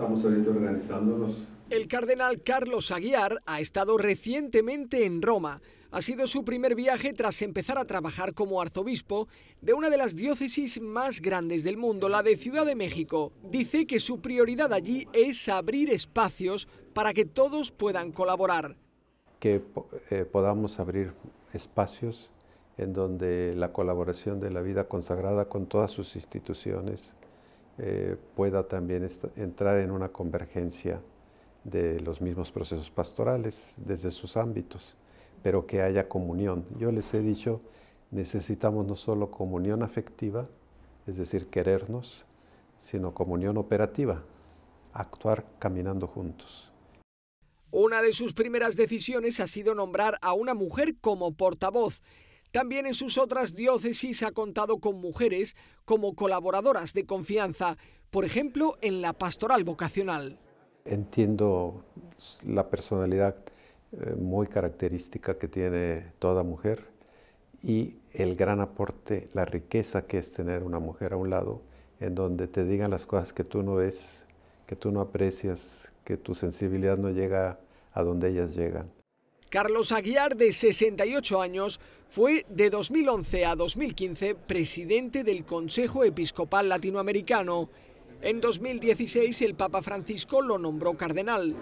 Estamos ahorita organizándonos. El cardenal Carlos Aguiar ha estado recientemente en Roma. Ha sido su primer viaje tras empezar a trabajar como arzobispo de una de las diócesis más grandes del mundo, la de Ciudad de México. Dice que su prioridad allí es abrir espacios para que todos puedan colaborar. Que eh, podamos abrir espacios en donde la colaboración de la vida consagrada con todas sus instituciones eh, pueda también entrar en una convergencia de los mismos procesos pastorales desde sus ámbitos, pero que haya comunión. Yo les he dicho, necesitamos no solo comunión afectiva, es decir, querernos, sino comunión operativa, actuar caminando juntos. Una de sus primeras decisiones ha sido nombrar a una mujer como portavoz. También en sus otras diócesis ha contado con mujeres como colaboradoras de confianza, por ejemplo, en la pastoral vocacional. Entiendo la personalidad eh, muy característica que tiene toda mujer y el gran aporte, la riqueza que es tener una mujer a un lado, en donde te digan las cosas que tú no ves, que tú no aprecias, que tu sensibilidad no llega a donde ellas llegan. Carlos Aguiar, de 68 años, fue de 2011 a 2015 presidente del Consejo Episcopal Latinoamericano. En 2016 el Papa Francisco lo nombró cardenal.